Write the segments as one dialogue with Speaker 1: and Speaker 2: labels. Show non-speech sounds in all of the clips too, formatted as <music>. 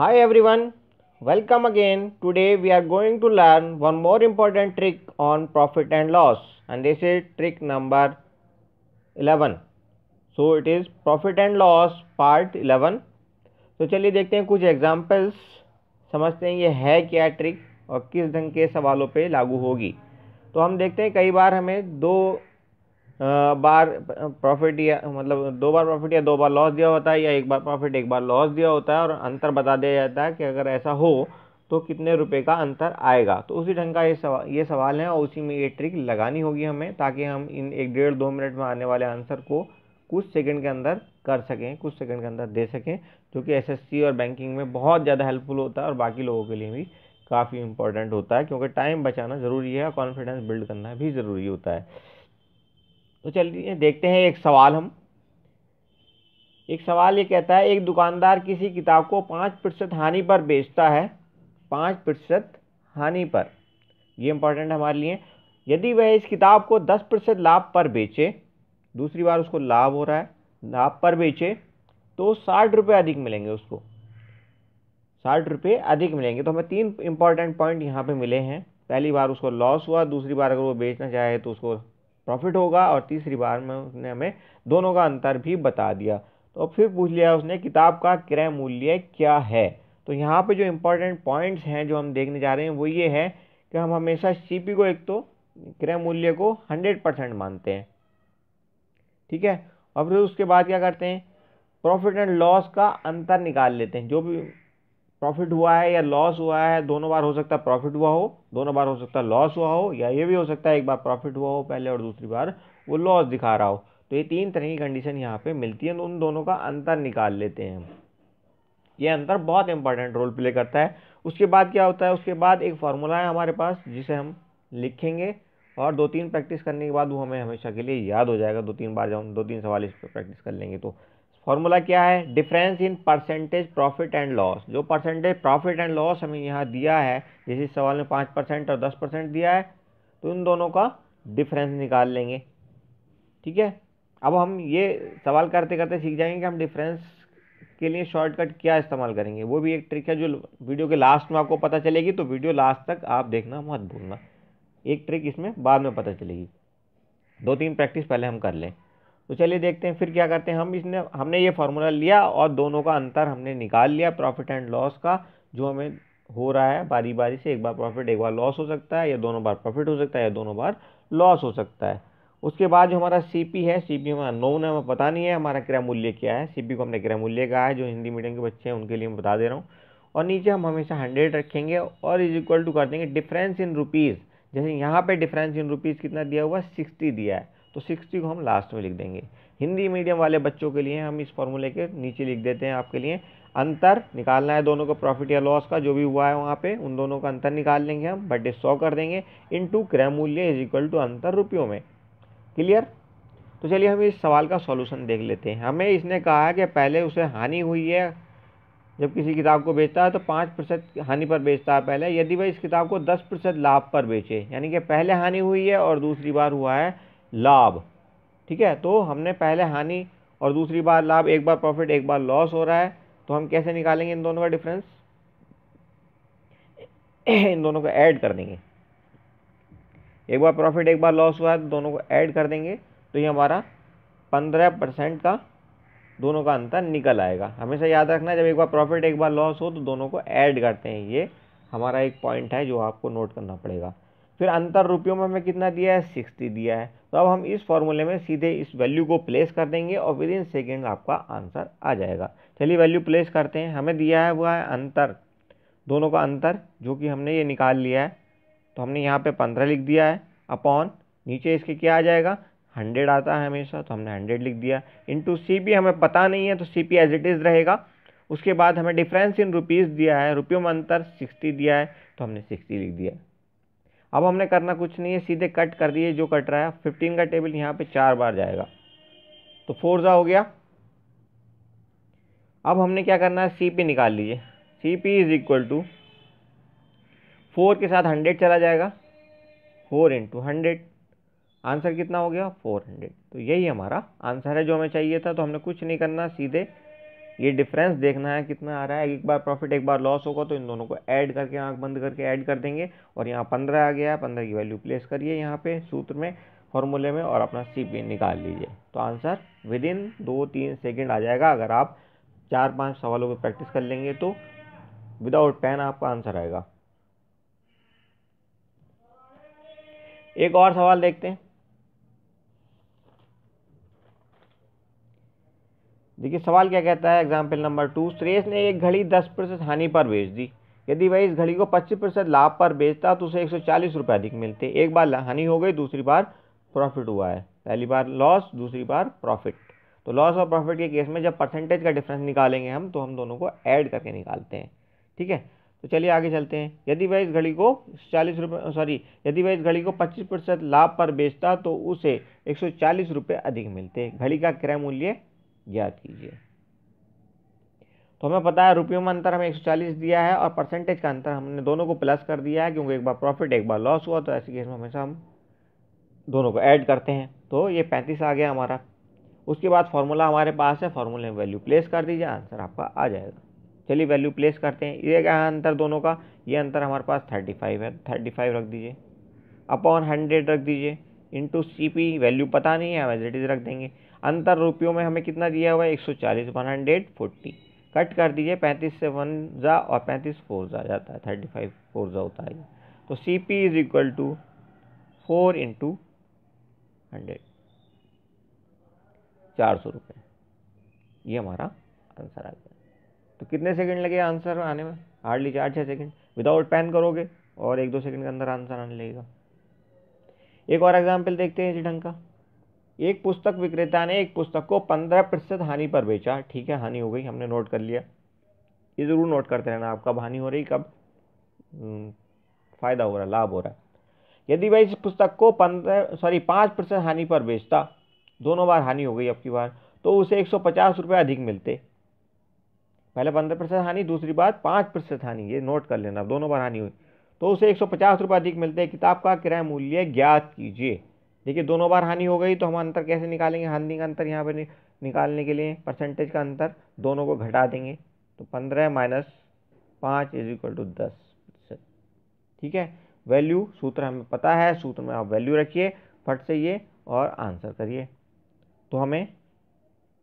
Speaker 1: hi everyone welcome again today we are going to learn one more important trick on profit and loss and this is trick number 11 so it is profit and loss part 11 तो चलिए देखते हैं कुछ examples समझते हैं ये है क्या ट्रिक और किस ढंग के सवालों पे लागू होगी तो हम देखते हैं कई बार हमें दो बार प्रॉफिट या मतलब दो बार प्रॉफिट या दो बार लॉस दिया होता है या एक बार प्रॉफिट एक बार लॉस दिया होता है और अंतर बता दिया जाता है कि अगर ऐसा हो तो कितने रुपए का अंतर आएगा तो उसी ढंग का ये सवाल ये सवाल है और उसी में ये ट्रिक लगानी होगी हमें ताकि हम इन एक डेढ़ दो मिनट में आने वाले आंसर को कुछ सेकंड के अंदर कर सकें कुछ सेकंड के अंदर दे सकें जो कि एसएससी और बैंकिंग में बहुत ज़्यादा हेल्पफुल होता है और बाकी लोगों के लिए भी काफ़ी इंपॉर्टेंट होता है क्योंकि टाइम बचाना ज़रूरी है और कॉन्फिडेंस बिल्ड करना भी ज़रूरी होता है तो चलिए देखते हैं एक सवाल हम एक सवाल ये कहता है एक दुकानदार किसी किताब को पाँच प्रतिशत हानि पर बेचता है पाँच प्रतिशत हानि पर ये इम्पोर्टेंट हमारे लिए यदि वह इस किताब को दस प्रतिशत लाभ पर बेचे दूसरी बार उसको लाभ हो रहा है लाभ पर बेचे तो साठ रुपये अधिक मिलेंगे उसको साठ रुपये अधिक मिलेंगे तो हमें तीन इम्पॉर्टेंट पॉइंट यहाँ पर मिले हैं पहली बार उसको लॉस हुआ दूसरी बार अगर वो बेचना चाहे तो उसको प्रॉफिट होगा और तीसरी बार में उसने हमें दोनों का अंतर भी बता दिया तो फिर पूछ लिया उसने किताब का क्रय मूल्य क्या है तो यहाँ पे जो इम्पोर्टेंट पॉइंट्स हैं जो हम देखने जा रहे हैं वो ये है कि हम हमेशा सी को एक तो क्रय मूल्य को हंड्रेड परसेंट मानते हैं ठीक है और फिर उसके बाद क्या करते हैं प्रॉफिट एंड लॉस का अंतर निकाल लेते हैं जो भी प्रॉफिट हुआ है या लॉस हुआ है दोनों बार हो सकता है प्रॉफिट हुआ हो दोनों बार हो सकता है लॉस हुआ हो या ये भी हो सकता है एक बार प्रॉफिट हुआ हो पहले और दूसरी बार वो लॉस दिखा रहा हो तो ये तीन तरह की कंडीशन यहाँ पे मिलती है उन दोनों का अंतर निकाल लेते हैं ये अंतर बहुत इंपॉर्टेंट रोल प्ले करता है उसके बाद क्या होता है उसके बाद एक फार्मूला है हमारे पास जिसे हम लिखेंगे और दो तीन प्रैक्टिस करने के बाद वो हमें हमेशा के लिए याद हो जाएगा दो तीन बार जब हम दो तीन सवाल इस पर प्रैक्टिस कर लेंगे तो फॉर्मूला क्या है difference in percentage profit and loss जो परसेंटेज प्रॉफिट एंड लॉस हमें यहाँ दिया है जैसे इस सवाल में पाँच परसेंट और दस परसेंट दिया है तो इन दोनों का डिफरेंस निकाल लेंगे ठीक है अब हम ये सवाल करते करते सीख जाएंगे कि हम डिफरेंस के लिए शॉर्टकट क्या इस्तेमाल करेंगे वो भी एक ट्रिक है जो वीडियो के लास्ट में आपको पता चलेगी तो वीडियो लास्ट तक आप देखना मत भूलना एक ट्रिक इसमें बाद में पता चलेगी दो तीन प्रैक्टिस पहले हम कर लें तो चलिए देखते हैं फिर क्या करते हैं हम इसने हमने ये फार्मूला लिया और दोनों का अंतर हमने निकाल लिया प्रॉफिट एंड लॉस का जो हमें हो रहा है बारी बारी से एक बार प्रॉफिट एक बार लॉस हो सकता है या दोनों बार प्रॉफिट हो सकता है या दोनों बार लॉस हो सकता है उसके बाद जो हमारा सीपी है सीपी हमारा नोन है हमें पता नहीं है हमारा क्रय मूल्य क्या है सीपी को हमने क्रय मूल्य कहा है जो हिंदी मीडियम के बच्चे हैं उनके लिए मैं बता दे रहा हूँ और नीचे हम हमेशा हंड्रेड रखेंगे और इज इक्वल टू कर देंगे डिफरेंस इन रुपीज़ जैसे यहाँ पर डिफरेंस इन रुपीज़ कितना दिया हुआ सिक्सटी दिया है तो सिक्सटी को हम लास्ट में लिख देंगे हिंदी मीडियम वाले बच्चों के लिए हम इस फॉर्मूले के नीचे लिख देते हैं आपके लिए अंतर निकालना है दोनों को प्रॉफिट या लॉस का जो भी हुआ है वहाँ पे उन दोनों का अंतर निकाल लेंगे हम बर्थडे सौ कर देंगे इन टू क्रय मूल्य इज इक्वल टू अंतर रुपयों में क्लियर तो चलिए हम इस सवाल का सॉल्यूशन देख लेते हैं हमें इसने कहा है कि पहले उसे हानि हुई है जब किसी किताब को बेचता है तो पाँच प्रतिशत हानि पर बेचता है पहले यदि वह इस किताब को दस प्रतिशत लाभ पर बेचे यानी कि पहले हानि हुई है और दूसरी बार हुआ है लाभ ठीक है तो हमने पहले हानि और दूसरी बार लाभ एक बार प्रॉफिट एक बार लॉस हो रहा है तो हम कैसे निकालेंगे इन दोनों का डिफरेंस <clears throat> इन दोनों को ऐड कर देंगे एक बार प्रॉफिट एक बार लॉस हुआ है तो दोनों को ऐड कर देंगे तो ये हमारा पंद्रह परसेंट का दोनों का अंतर निकल आएगा हमेशा याद रखना जब एक बार प्रॉफिट एक बार लॉस हो तो दोनों को ऐड करते हैं ये हमारा एक पॉइंट है जो आपको नोट करना पड़ेगा फिर अंतर रुपयों में हमें कितना दिया है सिक्सटी दिया है तो अब हम इस फॉर्मूले में सीधे इस वैल्यू को प्लेस कर देंगे और विद इन सेकेंड आपका आंसर आ जाएगा चलिए वैल्यू प्लेस करते हैं हमें दिया है हुआ है अंतर दोनों का अंतर जो कि हमने ये निकाल लिया है तो हमने यहाँ पे पंद्रह लिख दिया है अपॉन नीचे इसके क्या आ जाएगा हंड्रेड आता है हमेशा तो हमने हंड्रेड लिख दिया इंटू सी पी हमें पता नहीं है तो C P as it is रहेगा उसके बाद हमें डिफरेंस इन रुपीज़ दिया है रुपयों में अंतर सिक्सटी दिया है तो हमने सिक्सटी लिख दिया है अब हमने करना कुछ नहीं है सीधे कट कर दिए जो कट रहा है फिफ्टीन का टेबल यहाँ पे चार बार जाएगा तो फोर ज़ा हो गया अब हमने क्या करना है सी पी निकाल लीजिए C P is equal to four के साथ हंड्रेड चला जाएगा फोर इंटू हंड्रेड आंसर कितना हो गया फोर हंड्रेड तो यही हमारा आंसर है जो हमें चाहिए था तो हमने कुछ नहीं करना सीधे ये डिफरेंस देखना है कितना आ रहा है एक बार प्रॉफिट एक बार लॉस होगा तो इन दोनों को ऐड करके आँख बंद करके ऐड कर देंगे और यहाँ पंद्रह आ गया पंद्रह की वैल्यू प्लेस करिए यहाँ पे सूत्र में फॉर्मूले में और अपना सी पी निकाल लीजिए तो आंसर विद इन दो तीन सेकेंड आ जाएगा अगर आप चार पाँच सवालों पर प्रैक्टिस कर लेंगे तो विदाउट पेन आपका आंसर आएगा एक और सवाल देखते हैं देखिए सवाल क्या कहता है एग्जाम्पल नंबर टू सुरेश ने एक घड़ी दस प्रतिशत हानि पर बेच दी यदि वह इस घड़ी को पच्चीस प्रतिशत लाभ पर बेचता तो उसे एक सौ चालीस रुपये अधिक मिलते एक बार हानि हो गई दूसरी बार प्रॉफिट हुआ है पहली बार लॉस दूसरी बार प्रॉफिट तो लॉस और प्रॉफिट के केस में जब परसेंटेज का डिफरेंस निकालेंगे हम तो हम दोनों को ऐड करके निकालते हैं ठीक है तो चलिए आगे चलते हैं यदि वह इस घड़ी को चालीस रुपये सॉरी यदि वह इस घड़ी को पच्चीस प्रतिशत लाभ पर बेचता तो उसे एक सौ चालीस रुपये अधिक मिलते घड़ी का क्रय मूल्य ज्ञात कीजिए तो हमें पता है रुपयों में अंतर हमें 140 दिया है और परसेंटेज का अंतर हमने दोनों को प्लस कर दिया है क्योंकि एक बार प्रॉफिट एक बार लॉस हुआ तो ऐसे केस में हमेशा हम दोनों को ऐड करते हैं तो ये पैंतीस आ गया हमारा उसके बाद फार्मूला हमारे पास है फार्मूले में वैल्यू प्लेस कर दीजिए आंसर आपका आ जाएगा चलिए वैल्यू प्लेस करते हैं ये क्या अंतर दोनों का ये अंतर हमारे पास थर्टी फाइव है थर्टी फाइव रख दीजिए अपॉन हंड्रेड रख दीजिए इंटू सी पी वैल्यू पता नहीं है हम इट इज़ रख देंगे अंतर रुपयों में हमें कितना दिया हुआ है एक सौ चालीस वन हंड्रेड फोर्टी कट कर दीजिए पैंतीस से वन जा और पैंतीस फोर जा जाता है थर्टी फाइव फोर जा होता है तो C P is equal to four into hundred चार सौ रुपये ये हमारा आंसर आ गया तो कितने सेकंड लगे आंसर आने में हार्डली चार छः सेकंड विदाउट पेन करोगे और एक दो सेकंड के अंदर आंसर आने लगेगा एक और एग्जाम्पल देखते हैं इस ढंग का एक पुस्तक विक्रेता ने एक पुस्तक को पंद्रह प्रतिशत हानि पर बेचा ठीक है हानि हो गई हमने नोट कर लिया ये ज़रूर नोट करते रहना आप कब हानि हो रही कब हम्म, फ़ायदा हो रहा लाभ हो रहा यदि वह इस पुस्तक को पंद्रह सॉरी पाँच परसेंट हानि पर बेचता दोनों बार हानि हो गई अब की बार तो उसे एक सौ पचास रुपये अधिक मिलते पहले पंद्रह परसेंट हानि दूसरी बार पाँच परसेंट हानि ये नोट कर लेना दोनों बार हानि हुई तो उसे एक सौ पचास रुपये अधिक मिलते किताब का किराया मूल्य ज्ञात कीजिए देखिए दोनों बार हानि हो गई तो हम अंतर कैसे निकालेंगे हानि का अंतर यहाँ पर निकालने के लिए परसेंटेज का अंतर दोनों को घटा देंगे तो पंद्रह माइनस पाँच इज इक्वल टू दस प्रतिशत ठीक है वैल्यू सूत्र हमें पता है सूत्र में आप वैल्यू रखिए फट से ये और आंसर करिए तो हमें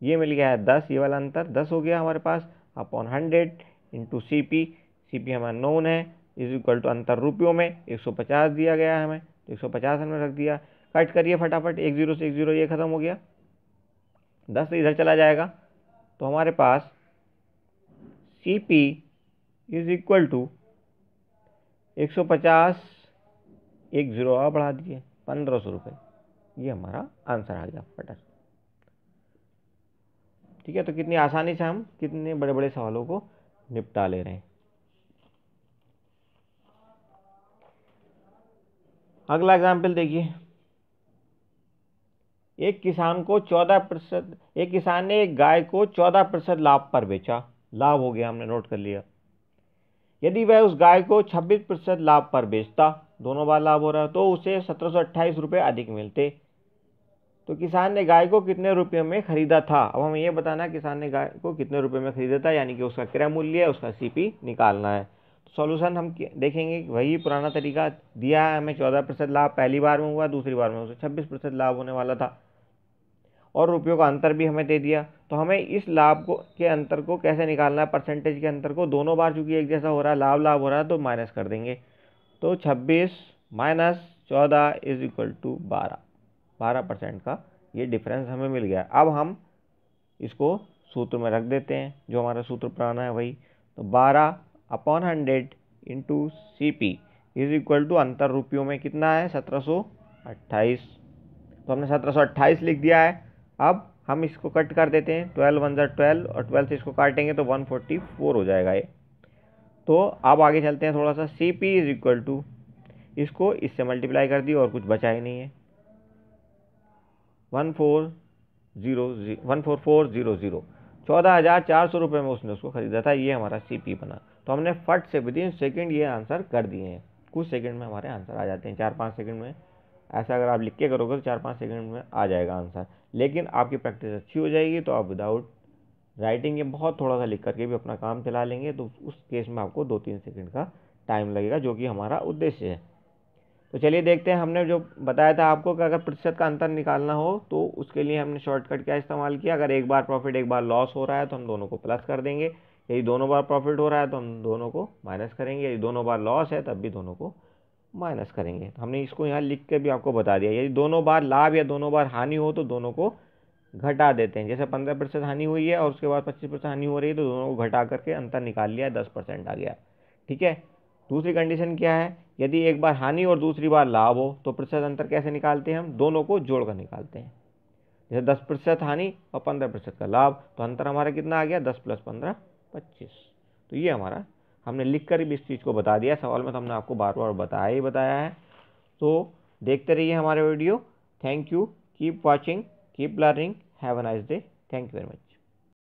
Speaker 1: ये मिल गया है दस ये वाला अंतर दस हो गया हमारे पास upon hundred into C P C P हमारा नोन है इज इक्वल टू अंतर रुपयों में एक सौ पचास दिया गया है हमें तो एक सौ पचास हमने रख दिया कट करिए फटाफट एक ज़ीरो से एक ज़ीरो ये ख़त्म हो गया दस इधर चला जाएगा तो हमारे पास C P is equal to एक सौ पचास एक ज़ीरो और बढ़ा दिए पंद्रह सौ रुपये ये हमारा आंसर आ गया फटाफट ठीक है तो कितनी आसानी से हम कितने बड़े बड़े सवालों को निपटा ले रहे हैं अगला एग्जाम्पल देखिए एक किसान को चौदह प्रतिशत एक किसान ने एक गाय को चौदह प्रतिशत लाभ पर बेचा लाभ हो गया हमने नोट कर लिया यदि वह उस गाय को छब्बीस प्रतिशत लाभ पर बेचता दोनों बार लाभ हो रहा तो उसे सत्रह सौ अट्ठाईस रुपये अधिक मिलते तो किसान ने गाय को कितने रुपये में ख़रीदा था अब हमें यह बताना किसान ने गाय को कितने रुपये में ख़रीदा था यानी कि उसका क्रय मूल्य है उसका पी निकालना है तो सॉल्यूशन हम देखेंगे वही पुराना तरीका दिया है हमें चौदह प्रतिशत लाभ पहली बार में हुआ दूसरी बार में उसे तो छब्बीस प्रतिशत लाभ होने वाला था और रुपयों का अंतर भी हमें दे दिया तो हमें इस लाभ को के अंतर को कैसे निकालना है परसेंटेज के अंतर को दोनों बार चूँकि एक जैसा हो रहा है लाभ लाभ हो रहा है तो माइनस कर देंगे तो छब्बीस माइनस चौदह इज इक्वल टू बारह बारह परसेंट का ये डिफरेंस हमें मिल गया अब हम इसको सूत्र में रख देते हैं जो हमारा सूत्र पुराना है वही तो बारह upon hundred into C P is equal to अंतर रुपयों में कितना है सत्रह सौ अट्ठाईस तो हमने सत्रह सौ अट्ठाईस लिख दिया है अब हम इसको कट कर देते हैं ट्वेल्व वन ज़र ट्वेल्व और ट्वेल्व से इसको काटेंगे तो वन फोर्टी फोर हो जाएगा ये तो अब आगे चलते हैं थोड़ा सा C P is equal to इसको इससे मल्टीप्लाई कर दी और कुछ बचा ही नहीं है one four zero one four four zero zero चौदह हज़ार चार सौ रुपये में उसने उसको ख़रीदा था ये हमारा सी पी बना तो हमने फट से विद इन सेकेंड ये आंसर कर दिए हैं कुछ सेकेंड में हमारे आंसर आ जाते हैं चार पाँच सेकेंड में ऐसा अगर आप लिख के करोगे तो चार पाँच सेकंड में आ जाएगा आंसर लेकिन आपकी प्रैक्टिस अच्छी हो जाएगी तो आप विदाउट राइटिंग या बहुत थोड़ा सा लिख करके भी अपना काम चला लेंगे तो उस केस में आपको दो तीन सेकंड का टाइम लगेगा जो कि हमारा उद्देश्य है तो चलिए देखते हैं हमने जो बताया था आपको कि अगर प्रतिशत का अंतर निकालना हो तो उसके लिए हमने शॉर्टकट क्या इस्तेमाल किया अगर एक बार प्रॉफिट एक बार लॉस हो रहा है तो हम दोनों को प्लस कर देंगे यदि दोनों बार प्रॉफिट हो रहा है तो हम दोनों को माइनस करेंगे यदि दोनों बार लॉस है तब भी दोनों को माइनस करेंगे हमने इसको यहाँ लिख के भी आपको बता दिया यदि दोनों बार लाभ या दोनों बार हानि हो तो दोनों को घटा देते हैं जैसे पंद्रह परसेंट हानि हुई है और उसके बाद पच्चीस परसेंट हानि हो रही है तो दोनों को घटा करके अंतर निकाल लिया दस परसेंट आ गया ठीक है दूसरी कंडीशन क्या है यदि एक बार हानि और दूसरी बार लाभ हो तो प्रतिशत अंतर कैसे निकालते हैं हम दोनों को जोड़कर निकालते हैं जैसे दस प्रतिशत हानि और पंद्रह प्रतिशत का लाभ तो अंतर हमारा कितना आ गया दस प्लस पंद्रह पच्चीस तो ये हमारा हमने लिख कर भी इस चीज़ को बता दिया सवाल में तो हमने आपको बार बार बताया ही बताया है तो देखते रहिए हमारे video thank you keep watching keep learning have a nice day thank you very much